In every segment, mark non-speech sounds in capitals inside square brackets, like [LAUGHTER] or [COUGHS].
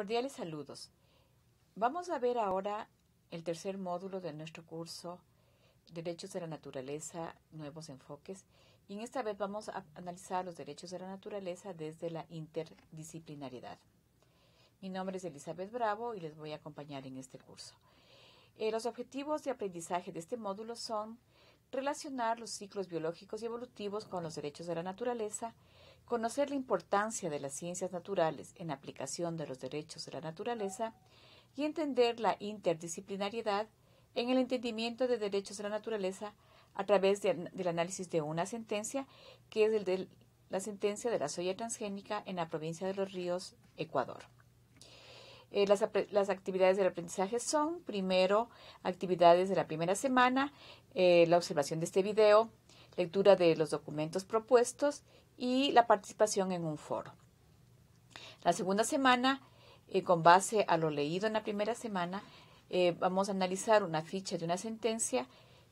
Cordiales saludos. Vamos a ver ahora el tercer módulo de nuestro curso Derechos de la Naturaleza, Nuevos Enfoques. Y en esta vez vamos a analizar los derechos de la naturaleza desde la interdisciplinariedad. Mi nombre es Elizabeth Bravo y les voy a acompañar en este curso. Eh, los objetivos de aprendizaje de este módulo son relacionar los ciclos biológicos y evolutivos con los derechos de la naturaleza conocer la importancia de las ciencias naturales en aplicación de los derechos de la naturaleza y entender la interdisciplinariedad en el entendimiento de derechos de la naturaleza a través del análisis de una sentencia que es la sentencia de la soya transgénica en la provincia de Los Ríos, Ecuador. Eh, las, actividades del aprendizaje son, primero, actividades de la primera semana, eh, la observación de este video, lectura de los documentos propuestos y la participación en un foro. La segunda semana, eh, con base a lo leído en la primera semana, eh, vamos a analizar una ficha de una sentencia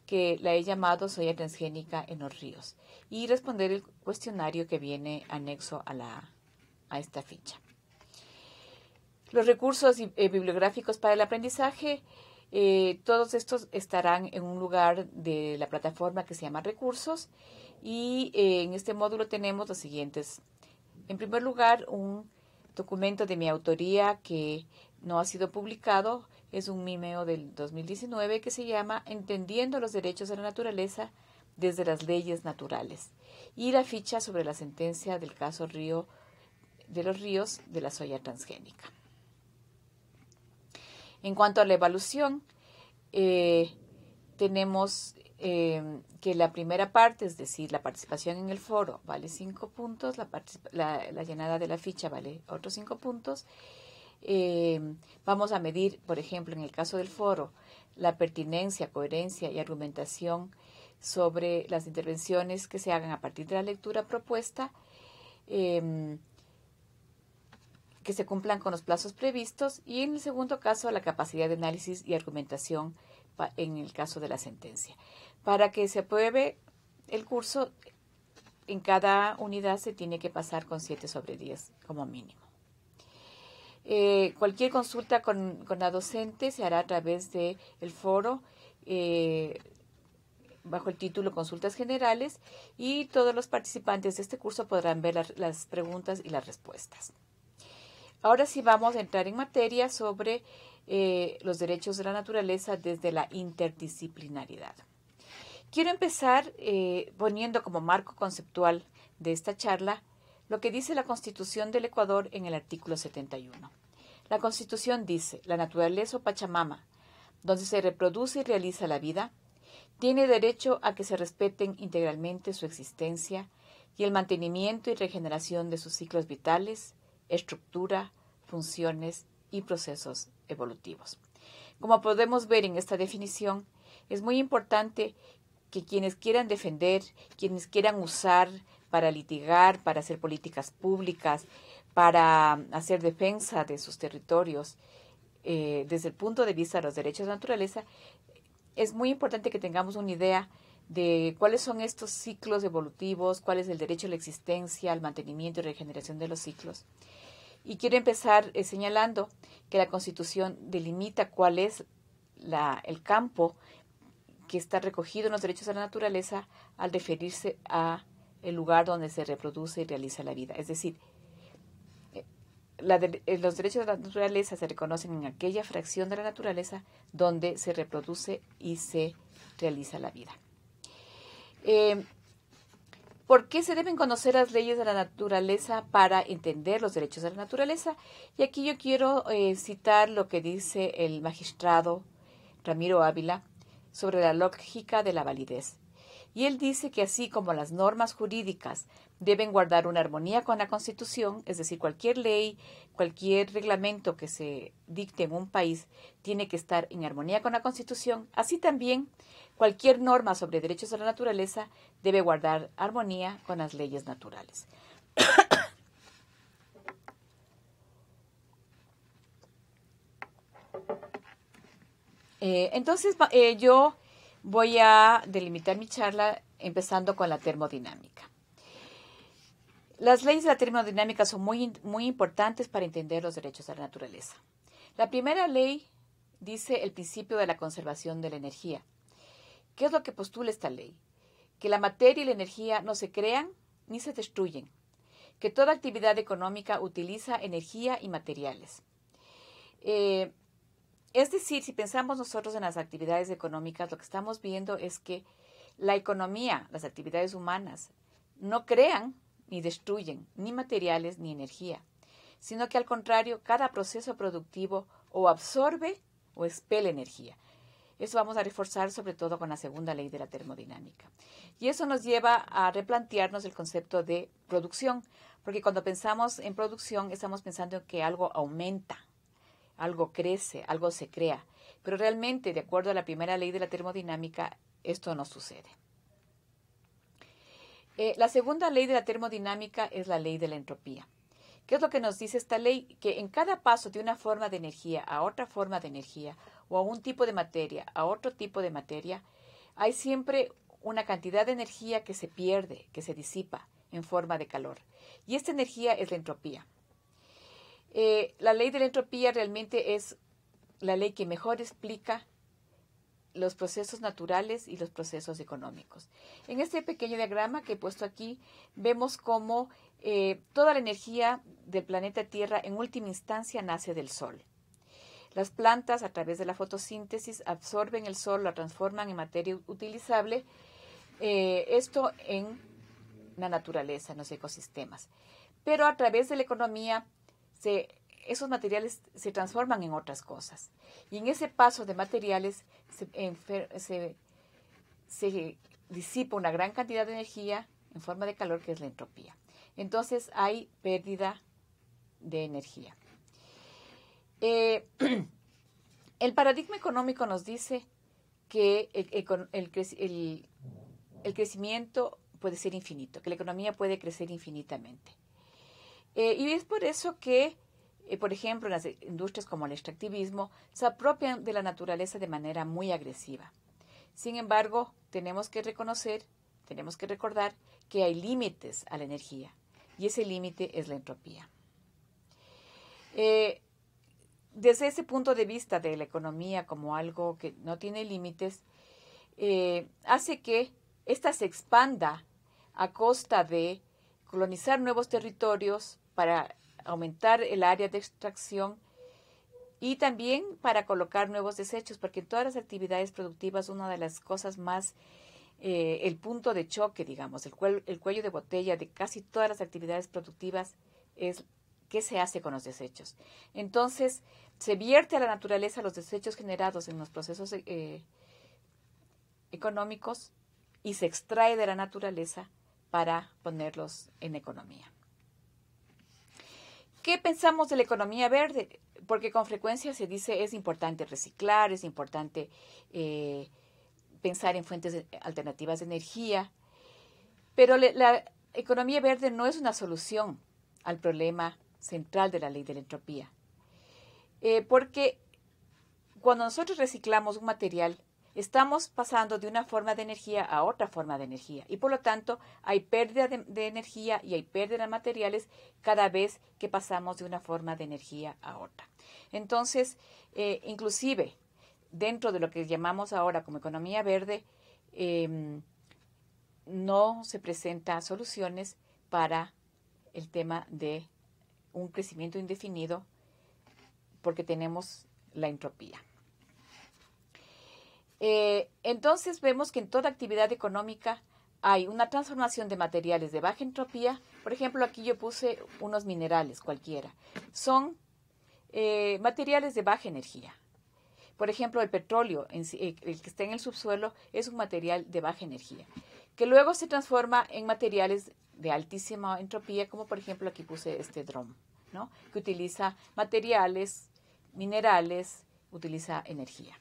que la he llamado Soy transgénica en los ríos y responder el cuestionario que viene anexo a, a esta ficha. Los recursos eh, bibliográficos para el aprendizaje, todos estos estarán en un lugar de la plataforma que se llama Recursos y eh, en este módulo tenemos los siguientes. En primer lugar, un documento de mi autoría que no ha sido publicado. Es un mimeo del 2019 que se llama Entendiendo los derechos de la naturaleza desde las leyes naturales. Y la ficha sobre la sentencia del caso Río de los ríos de la soya transgénica. En cuanto a la evaluación, eh, tenemos eh, que la primera parte, es decir, la participación en el foro vale cinco puntos, la, llenada de la ficha vale otros cinco puntos. Eh, vamos a medir, por ejemplo, en el caso del foro, la pertinencia, coherencia y argumentación sobre las intervenciones que se hagan a partir de la lectura propuesta, em, que se cumplan con los plazos previstos y en el segundo caso la capacidad de análisis y argumentación en el caso de la sentencia. Para que se apruebe el curso, en cada unidad se tiene que pasar con 7 sobre 10 como mínimo. Eh, cualquier consulta con, la docente se hará a través del foro eh, bajo el título Consultas Generales y todos los participantes de este curso podrán ver las preguntas y las respuestas. Ahora sí vamos a entrar en materia sobre eh, los derechos de la naturaleza desde la interdisciplinaridad. Quiero empezar eh, poniendo como marco conceptual de esta charla lo que dice la Constitución del Ecuador en el artículo 71. La Constitución dice, la naturaleza o Pachamama, donde se reproduce y realiza la vida, tiene derecho a que se respeten integralmente su existencia y el mantenimiento y regeneración de sus ciclos vitales, estructura, funciones y procesos evolutivos. Como podemos ver en esta definición, es muy importante que quienes quieran defender, quienes quieran usar para litigar, para hacer políticas públicas, para hacer defensa de sus territorios, eh, desde el punto de vista de los derechos de naturaleza, es muy importante que tengamos una idea de cuáles son estos ciclos evolutivos, cuál es el derecho a la existencia, al mantenimiento y regeneración de los ciclos. Y quiero empezar eh, señalando que la Constitución delimita cuál es el campo que está recogido en los derechos a la naturaleza al referirse a el lugar donde se reproduce y realiza la vida. Es decir, eh, eh, los derechos de la naturaleza se reconocen en aquella fracción de la naturaleza donde se reproduce y se realiza la vida. Eh, ¿Por qué se deben conocer las leyes de la naturaleza para entender los derechos de la naturaleza? Y aquí yo quiero eh, citar lo que dice el magistrado Ramiro Ávila sobre la lógica de la validez. Y él dice que así como las normas jurídicas deben guardar una armonía con la Constitución, es decir, cualquier ley, cualquier reglamento que se dicte en un país tiene que estar en armonía con la Constitución. Así también, cualquier norma sobre derechos de la naturaleza debe guardar armonía con las leyes naturales. [COUGHS] Eh, entonces, eh, yo voy a delimitar mi charla empezando con la termodinámica. Las leyes de la termodinámica son muy, muy importantes para entender los derechos de la naturaleza. La primera ley dice el principio de la conservación de la energía. ¿Qué es lo que postula esta ley? Que la materia y la energía no se crean ni se destruyen, que toda actividad económica utiliza energía y materiales. Eh, es decir, si pensamos nosotros en las actividades económicas, lo que estamos viendo es que la economía, las actividades humanas, no crean ni destruyen, ni materiales, ni energía, sino que al contrario, cada proceso productivo o absorbe o expele energía. Eso vamos a reforzar sobre todo con la segunda ley de la termodinámica. Y eso nos lleva a replantearnos el concepto de producción, porque cuando pensamos en producción estamos pensando en que algo aumenta, algo crece, algo se crea, pero realmente de acuerdo a la primera ley de la termodinámica esto no sucede. Eh, la segunda ley de la termodinámica es la ley de la entropía. ¿Qué es lo que nos dice esta ley? Que en cada paso de una forma de energía a otra forma de energía, o a un tipo de materia a otro tipo de materia, hay siempre una cantidad de energía que se pierde, que se disipa en forma de calor. Y esta energía es la entropía. Eh, la ley de la entropía realmente es la ley que mejor explica los procesos naturales y los procesos económicos. En este pequeño diagrama que he puesto aquí, vemos cómo eh, toda la energía del planeta Tierra en última instancia nace del Sol. Las plantas, a través de la fotosíntesis, absorben el Sol, lo transforman en materia utilizable, eh, esto en la naturaleza, en los ecosistemas. Pero a través de la economía, esos materiales se transforman en otras cosas. Y en ese paso de materiales se, disipa una gran cantidad de energía en forma de calor, que es la entropía. Entonces hay pérdida de energía. Eh, [CLEARS THROAT] el paradigma económico nos dice que el, crecimiento puede ser infinito, que la economía puede crecer infinitamente. Eh, y es por eso que eh, por ejemplo, las industrias como el extractivismo, se apropian de la naturaleza de manera muy agresiva. Sin embargo, tenemos que reconocer, tenemos que recordar que hay límites a la energía y ese límite es la entropía. Eh, desde ese punto de vista de la economía como algo que no tiene límites, eh, hace que ésta se expanda a costa de colonizar nuevos territorios para aumentar el área de extracción y también para colocar nuevos desechos, porque en todas las actividades productivas una de las cosas más, eh, el punto de choque, digamos, el, cuello, el cuello de botella de casi todas las actividades productivas es qué se hace con los desechos. Entonces, se vierte a la naturaleza los desechos generados en los procesos eh, económicos y se extrae de la naturaleza para ponerlos en economía. ¿Qué pensamos de la economía verde? Porque con frecuencia se dice es importante reciclar, es importante eh, pensar en fuentes alternativas de energía, pero la economía verde no es una solución al problema central de la ley de la entropía. Eh, porque cuando nosotros reciclamos un material, estamos pasando de una forma de energía a otra forma de energía y por lo tanto hay pérdida de, energía y hay pérdida de materiales cada vez que pasamos de una forma de energía a otra. Entonces, eh, inclusive dentro de lo que llamamos ahora como economía verde, em, no se presentan soluciones para el tema de un crecimiento indefinido porque tenemos la entropía. Eh, entonces vemos que en toda actividad económica hay una transformación de materiales de baja entropía. Por ejemplo, aquí yo puse unos minerales cualquiera. Son eh, materiales de baja energía. Por ejemplo, el petróleo, eh, el que está en el subsuelo, es un material de baja energía, que luego se transforma en materiales de altísima entropía, como por ejemplo aquí puse este dron, que utiliza materiales, minerales, utiliza energía.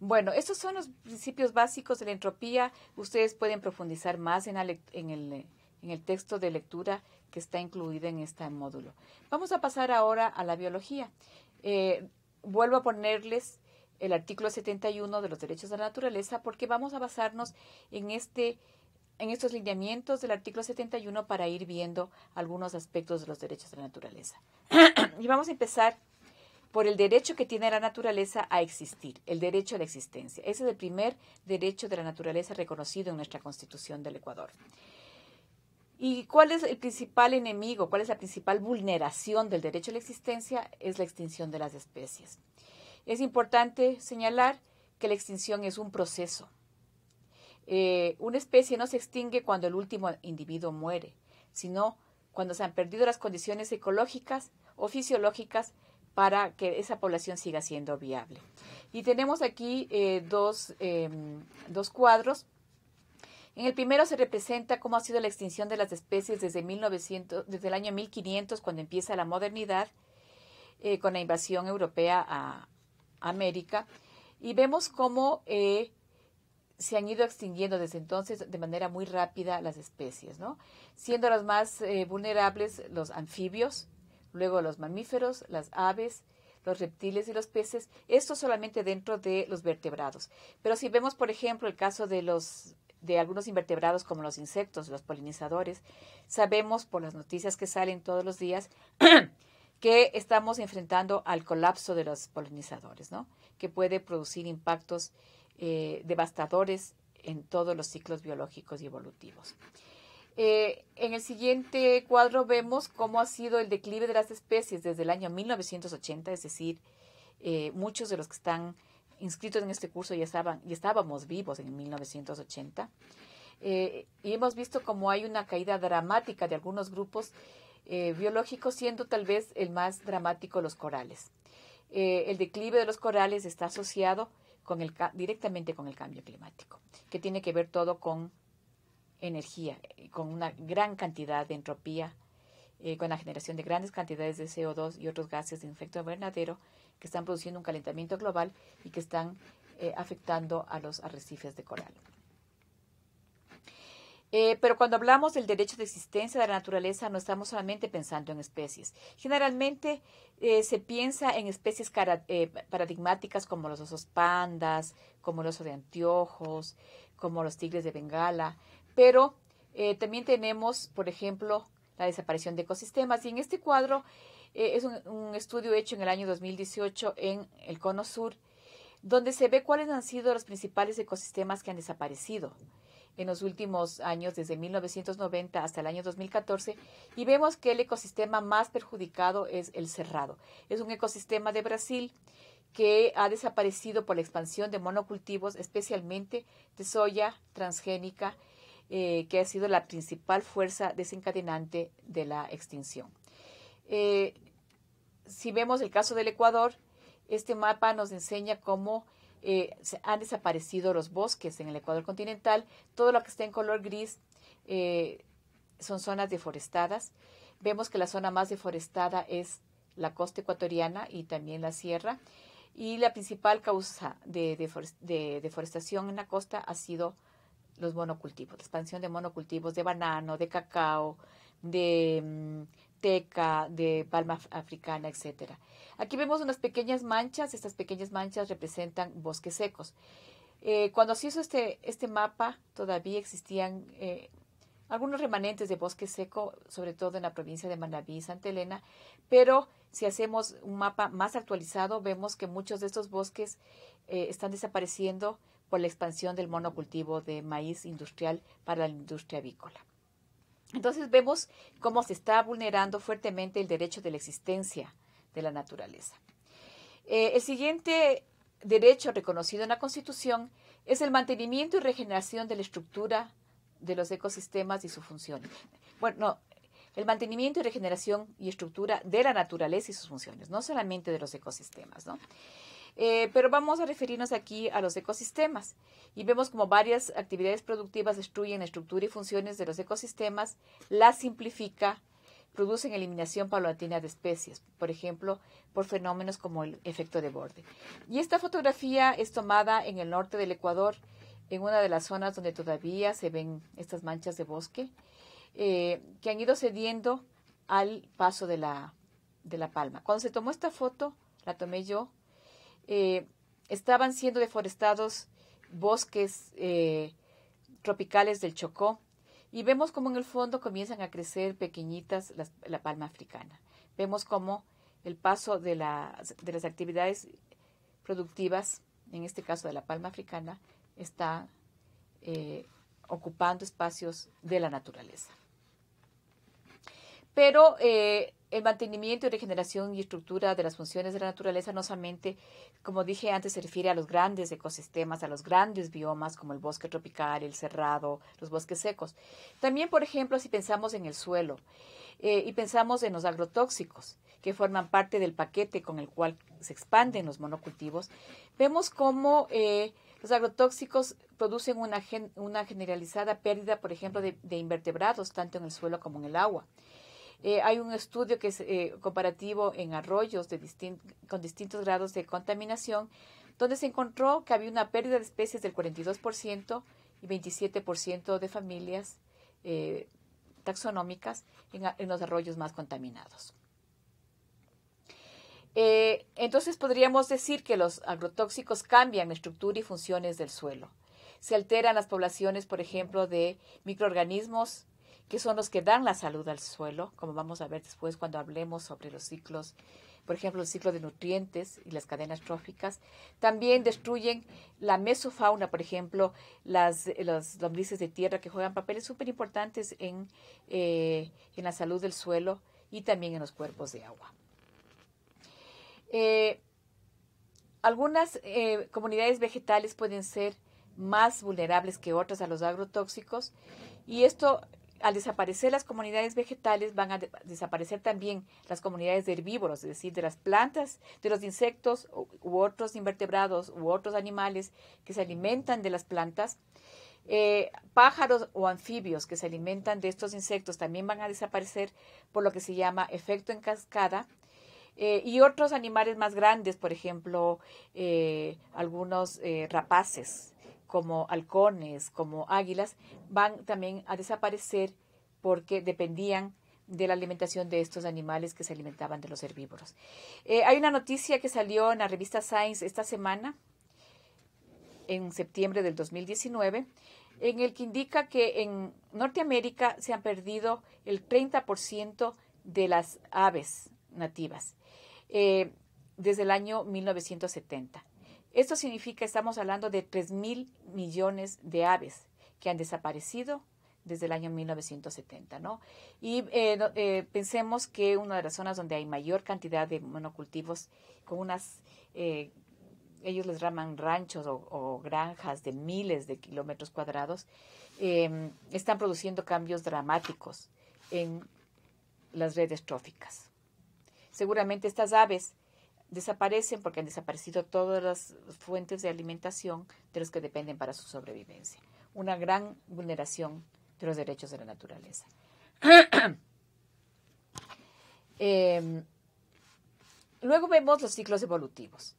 Bueno, estos son los principios básicos de la entropía. Ustedes pueden profundizar más eh, en, el, texto de lectura que está incluido en este módulo. Vamos a pasar ahora a la biología. Eh, vuelvo a ponerles el artículo 71 de los derechos de la naturaleza porque vamos a basarnos en este en estos lineamientos del artículo 71 para ir viendo algunos aspectos de los derechos de la naturaleza. [CLEARS THROAT] y vamos a empezar por el derecho que tiene la naturaleza a existir, el derecho a la existencia. Ese es el primer derecho de la naturaleza reconocido en nuestra Constitución del Ecuador. ¿Y cuál es el principal enemigo, cuál es la principal vulneración del derecho a la existencia? Es la extinción de las especies. Es importante señalar que la extinción es un proceso. Eh, una especie no se extingue cuando el último individuo muere, sino cuando se han perdido las condiciones ecológicas o fisiológicas para que esa población siga siendo viable. Y tenemos aquí eh, em, dos, cuadros. En el primero se representa cómo ha sido la extinción de las especies desde, 1900, desde el año 1500, cuando empieza la modernidad, eh, con la invasión europea a América. Y vemos cómo eh, se han ido extinguiendo desde entonces de manera muy rápida las especies, siendo las más vulnerables los anfibios, Luego los mamíferos, las aves, los reptiles y los peces, esto solamente dentro de los vertebrados. Pero si vemos, por ejemplo, el caso de los de algunos invertebrados como los insectos, los polinizadores, sabemos por las noticias que salen todos los días [CLEARS THROAT] que estamos enfrentando al colapso de los polinizadores, que puede producir impactos eh, devastadores en todos los ciclos biológicos y evolutivos. Eh, en el siguiente cuadro vemos cómo ha sido el declive de las especies desde el año 1980, es decir, eh, muchos de los que están inscritos en este curso ya estaban y estábamos vivos en 1980. Eh, y hemos visto cómo hay una caída dramática de algunos grupos biológicos, siendo tal vez el más dramático los corales. el declive de los corales está asociado con el, directamente con el cambio climático, que tiene que ver todo con energía eh, con una gran cantidad de entropía, eh, con la generación de grandes cantidades de CO2 y otros gases de efecto invernadero que están produciendo un calentamiento global y que están eh, afectando a los arrecifes de coral. pero cuando hablamos del derecho de existencia de la naturaleza, no estamos solamente pensando en especies. Generalmente se piensa en especies paradigmáticas como los osos pandas, como el oso de anteojos, como los tigres de Bengala, pero eh, también tenemos, por ejemplo, la desaparición de ecosistemas. Y en este cuadro eh, es un, un, estudio hecho en el año 2018 en el Cono Sur, donde se ve cuáles han sido los principales ecosistemas que han desaparecido en los últimos años, desde 1990 hasta el año 2014, y vemos que el ecosistema más perjudicado es el cerrado. Es un ecosistema de Brasil que ha desaparecido por la expansión de monocultivos, especialmente de soya transgénica eh, que ha sido la principal fuerza desencadenante de la extinción. Eh, si vemos el caso del Ecuador, este mapa nos enseña cómo eh, han desaparecido los bosques en el Ecuador continental. Todo lo que está en color gris son zonas deforestadas. Vemos que la zona más deforestada es la costa ecuatoriana y también la sierra. Y la principal causa de deforestación en la costa ha sido los monocultivos, la expansión de monocultivos de banano, de cacao, de mm, teca, de palma africana, etcétera. Aquí vemos unas pequeñas manchas, estas pequeñas manchas representan bosques secos. Eh, cuando se hizo este, este mapa, todavía existían eh, algunos remanentes de bosque seco, sobre todo en la provincia de Manabí y Santa Elena, pero si hacemos un mapa más actualizado, vemos que muchos de estos bosques eh, están desapareciendo, por la expansión del monocultivo de maíz industrial para la industria avícola. Entonces vemos cómo se está vulnerando fuertemente el derecho de la existencia de la naturaleza. Eh, el siguiente derecho reconocido en la Constitución es el mantenimiento y regeneración de la estructura de los ecosistemas y su función. Bueno, no, el mantenimiento y regeneración y estructura de la naturaleza y sus funciones, no solamente de los ecosistemas, ¿no? Eh, pero vamos a referirnos aquí a los ecosistemas y vemos como varias actividades productivas destruyen la estructura y funciones de los ecosistemas, las simplifica, producen eliminación paulatina de especies, por ejemplo, por fenómenos como el efecto de borde. Y esta fotografía es tomada en el norte del Ecuador, en una de las zonas donde todavía se ven estas manchas de bosque, eh, que han ido cediendo al paso de la palma. Cuando se tomó esta foto, la tomé yo, eh, estaban siendo deforestados bosques eh, tropicales del Chocó y vemos como en el fondo comienzan a crecer pequeñitas la palma africana. Vemos como el paso de, las actividades productivas, en este caso de la palma africana, está eh, ocupando espacios de la naturaleza. Pero el mantenimiento y regeneración y estructura de las funciones de la naturaleza no solamente, como dije antes, se refiere a los grandes ecosistemas, a los grandes biomas como el bosque tropical, el cerrado, los bosques secos. También, por ejemplo, si pensamos en el suelo eh, y pensamos en los agrotóxicos que forman parte del paquete con el cual se expanden los monocultivos, vemos cómo eh, los agrotóxicos producen una, generalizada pérdida, por ejemplo, de invertebrados, tanto en el suelo como en el agua. Eh, hay un estudio que es eh, comparativo en arroyos con distintos grados de contaminación, donde se encontró que había una pérdida de especies del 42% y 27% de familias eh, taxonómicas en, en, los arroyos más contaminados. entonces podríamos decir que los agrotóxicos cambian la estructura y funciones del suelo. Se alteran las poblaciones, por ejemplo, de microorganismos que son los que dan la salud al suelo, como vamos a ver después cuando hablemos sobre los ciclos, por ejemplo, el ciclo de nutrientes y las cadenas tróficas. También destruyen la mesofauna, por ejemplo, las, lombrices de tierra que juegan papeles súper importantes eh, en, la salud del suelo y también en los cuerpos de agua. Eh, algunas eh, comunidades vegetales pueden ser más vulnerables que otras a los agrotóxicos y esto al desaparecer las comunidades vegetales van a desaparecer también las comunidades de herbívoros, es decir, de las plantas, de los insectos u, otros invertebrados u otros animales que se alimentan de las plantas. Eh, pájaros o anfibios que se alimentan de estos insectos también van a desaparecer por lo que se llama efecto en cascada. Eh, y otros animales más grandes, por ejemplo, eh, algunos rapaces, como halcones, como águilas, van también a desaparecer porque dependían de la alimentación de estos animales que se alimentaban de los herbívoros. Eh, hay una noticia que salió en la revista Science esta semana, en septiembre del 2019, en el que indica que en Norteamérica se han perdido el 30% de las aves nativas eh, desde el año 1970. Esto significa, que estamos hablando de 3.000 mil millones de aves que han desaparecido desde el año 1970, ¿no? Y eh, eh, pensemos que una de las zonas donde hay mayor cantidad de monocultivos, con unas, eh, ellos les raman ranchos o, granjas de miles de kilómetros cuadrados, em, están produciendo cambios dramáticos en las redes tróficas. Seguramente estas aves desaparecen porque han desaparecido todas las fuentes de alimentación de los que dependen para su sobrevivencia. Una gran vulneración de los derechos de la naturaleza. [CLEARS THROAT] Em, luego vemos los ciclos evolutivos.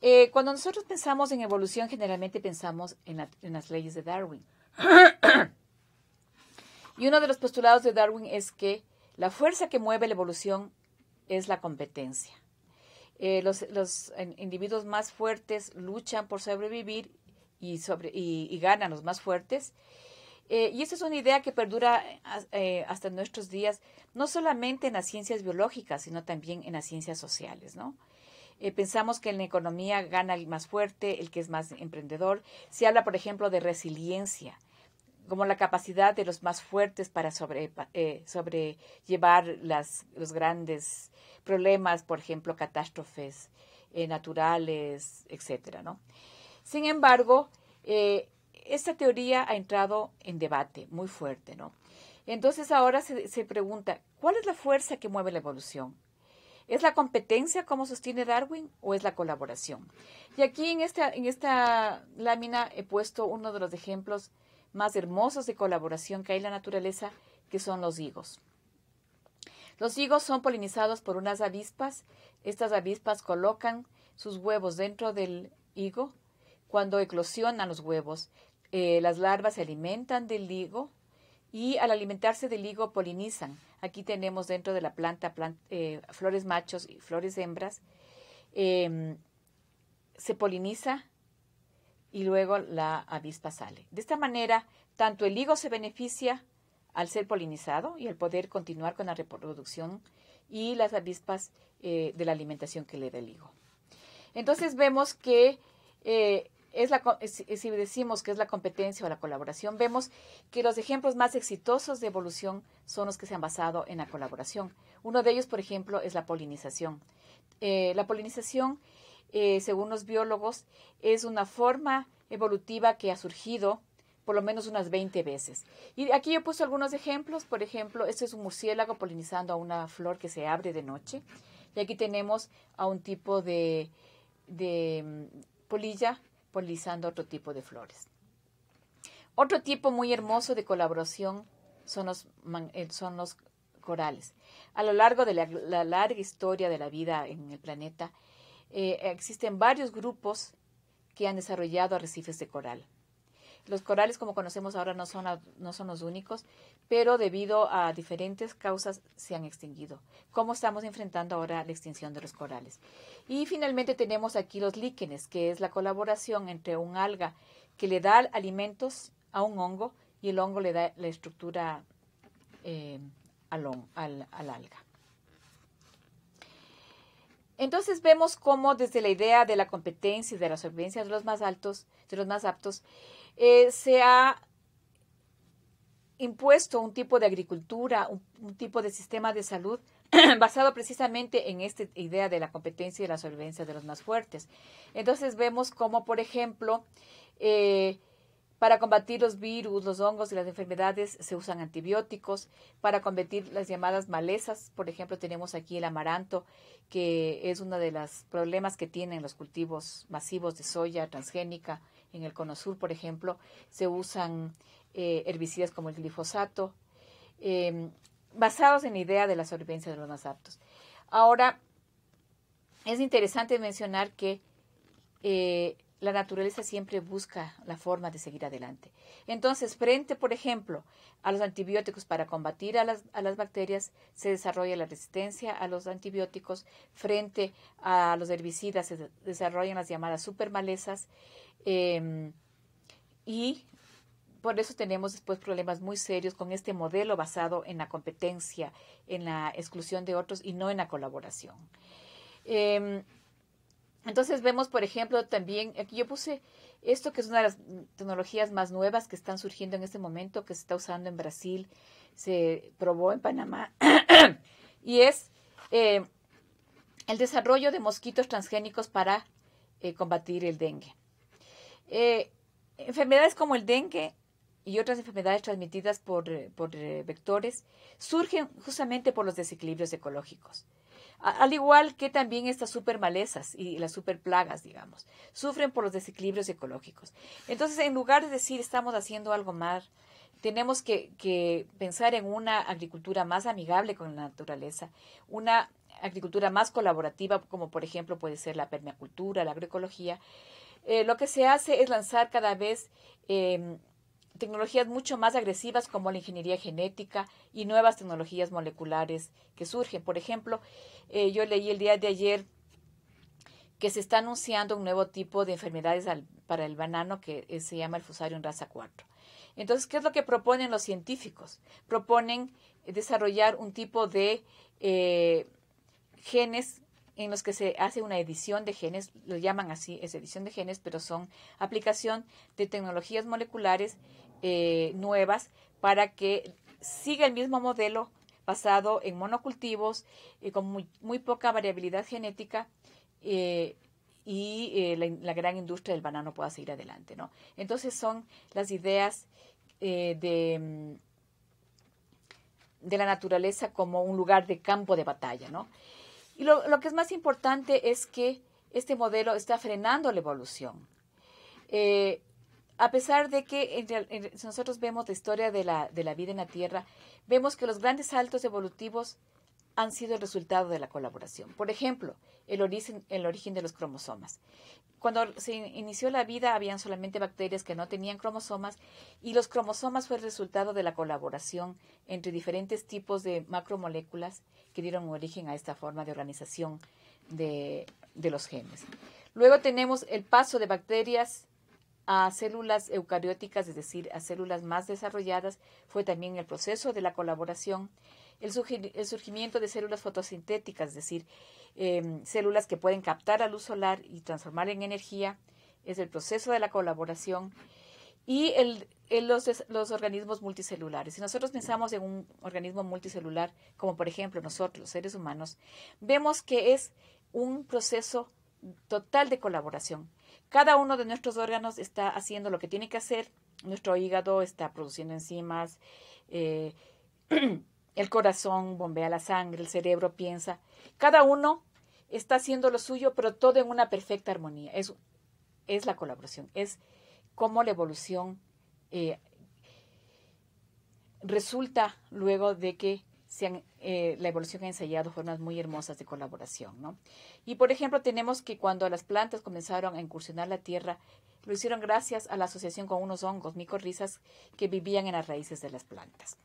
Eh, cuando nosotros pensamos en evolución, generalmente pensamos en las leyes de Darwin. [CLEARS THROAT] y uno de los postulados de Darwin es que la fuerza que mueve la evolución es la competencia. Eh, los, individuos más fuertes luchan por sobrevivir y, sobre, y, ganan los más fuertes. Eh, y esa es una idea que perdura eh, hasta nuestros días, no solamente en las ciencias biológicas, sino también en las ciencias sociales, pensamos que en la economía gana el más fuerte, el que es más emprendedor. Se habla, por ejemplo, de resiliencia, como la capacidad de los más fuertes para sobre, sobrellevar los grandes problemas, por ejemplo, catástrofes eh, naturales, etcétera, ¿no? Sin embargo, eh, esta teoría ha entrado en debate muy fuerte, Entonces ahora se, pregunta, ¿cuál es la fuerza que mueve la evolución? ¿Es la competencia como sostiene Darwin o es la colaboración? Y aquí en esta, en esta lámina he puesto uno de los ejemplos más hermosos de colaboración que hay en la naturaleza, que son los higos. Los higos son polinizados por unas avispas. Estas avispas colocan sus huevos dentro del higo. Cuando eclosionan los huevos, eh, las larvas se alimentan del higo y al alimentarse del higo polinizan. Aquí tenemos dentro de la planta, eh, flores machos y flores hembras. Em, se poliniza y luego la avispa sale. De esta manera, tanto el higo se beneficia al ser polinizado y al poder continuar con la reproducción y las avispas eh, de la alimentación que le da el higo. Entonces vemos que eh, es si decimos que es la competencia o la colaboración, vemos que los ejemplos más exitosos de evolución son los que se han basado en la colaboración. Uno de ellos, por ejemplo, es la polinización. Eh, la polinización, según los biólogos, es una forma evolutiva que ha surgido por lo menos unas 20 veces. Y aquí yo he puesto algunos ejemplos. Por ejemplo, este es un murciélago polinizando a una flor que se abre de noche. Y aquí tenemos a un tipo de, mm, polilla polinizando otro tipo de flores. Otro tipo muy hermoso de colaboración son los, eh, son los corales. A lo largo de la, larga historia de la vida en el planeta, eh, existen varios grupos que han desarrollado arrecifes de coral. Los corales, como conocemos ahora, no son, no son los únicos, pero debido a diferentes causas se han extinguido. ¿Cómo estamos enfrentando ahora la extinción de los corales? Y finalmente tenemos aquí los líquenes, que es la colaboración entre un alga que le da alimentos a un hongo y el hongo le da la estructura eh, al, alga. Entonces vemos cómo desde la idea de la competencia y de la sobrevivencia los más altos, de los más aptos, eh, se ha impuesto un tipo de agricultura, un, tipo de sistema de salud [CLEARS THROAT] basado precisamente en esta idea de la competencia y la solvencia de los más fuertes. Entonces vemos cómo, por ejemplo, eh, para combatir los virus, los hongos y las enfermedades se usan antibióticos. Para combatir las llamadas malezas, por ejemplo, tenemos aquí el amaranto, que es uno de los problemas que tienen los cultivos masivos de soya transgénica en el Cono Sur, por ejemplo, se usan eh, herbicidas como el glifosato, em, basados en la idea de la sobrevivencia de los más Ahora, es interesante mencionar que eh, la naturaleza siempre busca la forma de seguir adelante. Entonces, frente, por ejemplo, a los antibióticos para combatir a las, bacterias, se desarrolla la resistencia a los antibióticos. Frente a los herbicidas, se desarrollan las llamadas supermalezas. malezas. Em, y por eso tenemos después problemas muy serios con este modelo basado en la competencia, en la exclusión de otros y no en la colaboración. Em, entonces vemos, por ejemplo, también, aquí yo puse esto que es una de las tecnologías más nuevas que están surgiendo en este momento, que se está usando en Brasil, se probó en Panamá, [CLEARS THROAT] y es eh, el desarrollo de mosquitos transgénicos para eh, combatir el dengue. Eh, enfermedades como el dengue y otras enfermedades transmitidas por vectores surgen justamente por los desequilibrios ecológicos. Al igual que también estas super malezas y las plagas, digamos, sufren por los desequilibrios ecológicos. Entonces, en lugar de decir estamos haciendo algo más, tenemos que, pensar en una agricultura más amigable con la naturaleza, una agricultura más colaborativa, como por ejemplo puede ser la permacultura, la agroecología, eh, lo que se hace es lanzar cada vez em, tecnologías mucho más agresivas como la ingeniería genética y nuevas tecnologías moleculares que surgen. Por ejemplo, eh, yo leí el día de ayer que se está anunciando un nuevo tipo de enfermedades para el banano que eh, se llama el fusario en raza 4. Entonces, ¿qué es lo que proponen los científicos? Proponen desarrollar un tipo de eh, genes en los que se hace una edición de genes, lo llaman así, es edición de genes, pero son aplicación de tecnologías moleculares eh, nuevas para que siga el mismo modelo basado en monocultivos y con muy, poca variabilidad genética eh, y eh, la, gran industria del banano pueda seguir adelante. ¿no? Entonces son las ideas de, mm, de la naturaleza como un lugar de campo de batalla. Y lo, que es más importante es que este modelo está frenando la evolución a pesar de que nosotros vemos la historia de la, vida en la Tierra, vemos que los grandes saltos evolutivos han sido el resultado de la colaboración. Por ejemplo, el origen, de los cromosomas. Cuando se inició la vida habían solamente bacterias que no tenían cromosomas y los cromosomas fue el resultado de la colaboración entre diferentes tipos de macromoléculas que dieron origen a esta forma de organización de los genes. Luego tenemos el paso de bacterias a células eucarióticas, es decir, a células más desarrolladas, fue también el proceso de la colaboración, el, surgimiento de células fotosintéticas, es decir, em, células que pueden captar la luz solar y transformar en energía, es el proceso de la colaboración, y el, los, los organismos multicelulares. Si nosotros pensamos en un organismo multicelular, como por ejemplo nosotros, los seres humanos, vemos que es un proceso total de colaboración. Cada uno de nuestros órganos está haciendo lo que tiene que hacer. Nuestro hígado está produciendo enzimas, eh, [CLEARS THROAT] el corazón bombea la sangre, el cerebro piensa. Cada uno está haciendo lo suyo, pero todo en una perfecta armonía. Es, es la colaboración, es cómo la evolución eh, resulta luego de que eh, la evolución ha ensayado formas muy hermosas de colaboración. Y por ejemplo, tenemos que cuando las plantas comenzaron a incursionar la tierra, lo hicieron gracias a la asociación con unos hongos, micorrizas, que vivían en las raíces de las plantas.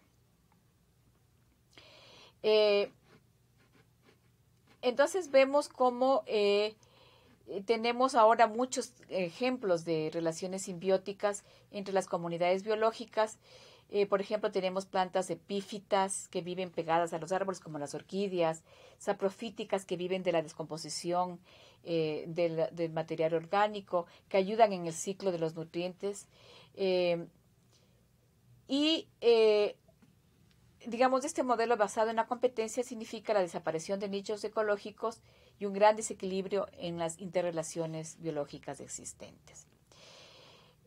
Eh, entonces vemos cómo eh, eh, tenemos ahora muchos ejemplos de relaciones simbióticas entre las comunidades biológicas. Eh, por ejemplo, tenemos plantas epífitas que viven pegadas a los árboles, como las orquídeas, saprofíticas que viven de la descomposición eh, del, material orgánico, que ayudan en el ciclo de los nutrientes. y digamos, este modelo basado en la competencia significa la desaparición de nichos ecológicos y un gran desequilibrio en las interrelaciones biológicas existentes.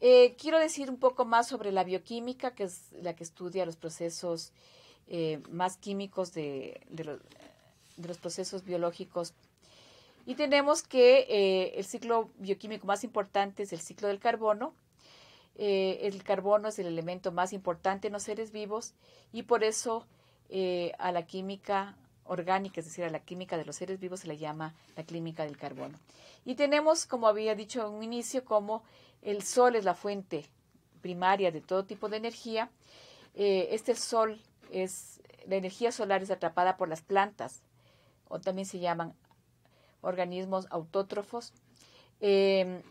Eh, quiero decir un poco más sobre la bioquímica, que es la que estudia los procesos eh, más químicos de, los procesos biológicos. Y tenemos que eh, el ciclo bioquímico más importante es el ciclo del carbono. el carbono es el elemento más importante en los seres vivos y por eso a la química, orgánica, es decir, a la química de los seres vivos se le llama la química del carbono. Y tenemos, como había dicho en un inicio, como el sol es la fuente primaria de todo tipo de energía. Eh, este sol es, la energía solar es atrapada por las plantas, o también se llaman organismos autótrofos. Em,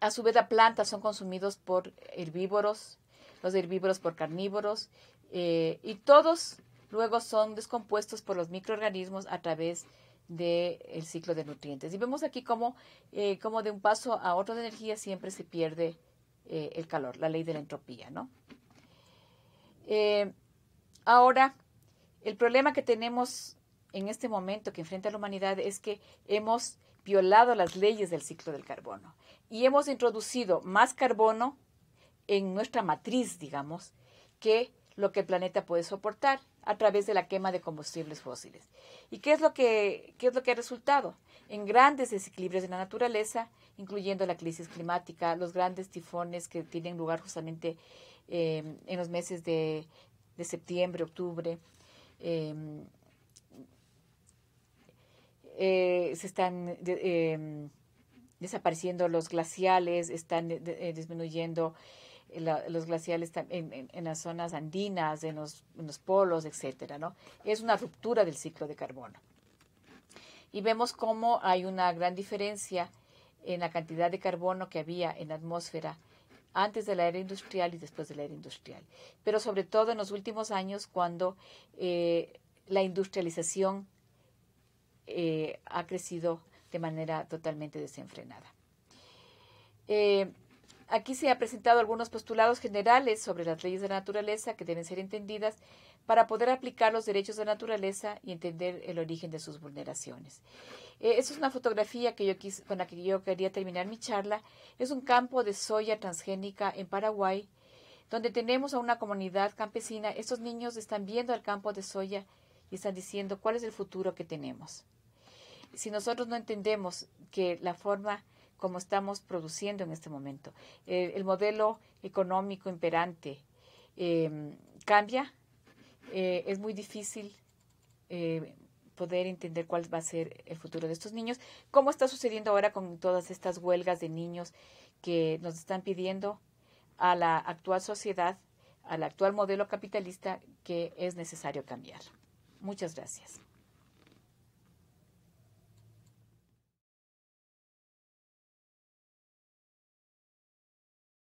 a su vez, las plantas son consumidos por herbívoros, los herbívoros por carnívoros, eh, y todos luego son descompuestos por los microorganismos a través del ciclo de nutrientes. Y vemos aquí cómo, eh, de un paso a otro de energía siempre se pierde eh, el calor, la ley de la entropía, ¿no? Eh, ahora, el problema que tenemos en este momento que enfrenta la humanidad es que hemos violado las leyes del ciclo del carbono y hemos introducido más carbono en nuestra matriz, digamos, que lo que el planeta puede soportar a través de la quema de combustibles fósiles. ¿Y qué es lo que, es lo que ha resultado? En grandes desequilibrios de la naturaleza, incluyendo la crisis climática, los grandes tifones que tienen lugar justamente eh, en los meses de, septiembre, octubre. Em, eh, se están em, desapareciendo los glaciales, están eh, disminuyendo los glaciales en, las zonas andinas, en los, polos, etcétera, ¿no? Es una ruptura del ciclo de carbono. Y vemos cómo hay una gran diferencia en la cantidad de carbono que había en la atmósfera antes de la era industrial y después de la era industrial. Pero sobre todo en los últimos años, cuando eh, la industrialización eh, ha crecido de manera totalmente desenfrenada. Eh, Aquí se han presentado algunos postulados generales sobre las leyes de la naturaleza que deben ser entendidas para poder aplicar los derechos de la naturaleza y entender el origen de sus vulneraciones. Eh, esa es una fotografía con la que yo quería terminar mi charla. Es un campo de soya transgénica en Paraguay, donde tenemos a una comunidad campesina. Estos niños están viendo el campo de soya y están diciendo cuál es el futuro que tenemos. Si nosotros no entendemos que la forma como estamos produciendo en este momento. Eh, el modelo económico imperante eh, cambia, eh, es muy difícil poder entender cuál va a ser el futuro de estos niños, ¿Cómo está sucediendo ahora con todas estas huelgas de niños que nos están pidiendo a la actual sociedad, al actual modelo capitalista, que es necesario cambiar. Muchas gracias.